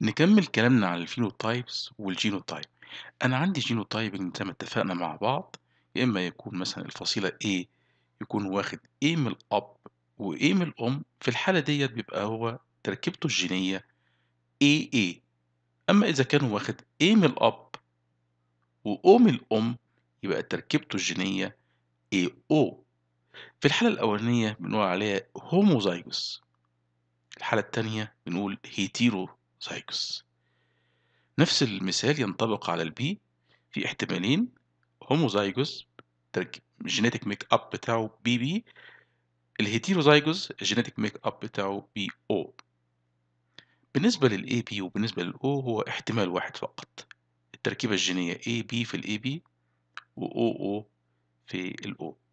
نكمل كلامنا عن الفينوتايبس والجينوتايب انا عندي جينوتايب زي ما اتفقنا مع بعض يا اما يكون مثلا الفصيله A يكون واخد A من الاب و A من الام في الحاله ديت بيبقى هو تركيبته الجينيه AA اما اذا كان واخد A من الاب و O من الام يبقى تركيبته الجينيه AO في الحاله الاولانيه بنقول عليها هوموزايجوس الحاله الثانيه بنقول هيتيرو سايكس نفس المثال ينطبق على البي في احتمالين هوموزايجوس جينيتك ميك اب بتاعه بي بي الهيتيروزايجوس جينيتك ميك اب بتاعه بي او بالنسبة للأي بي وبالنسبة للأو هو احتمال واحد فقط التركيبة الجينية أي بي في الأي بي و أو أو في الأو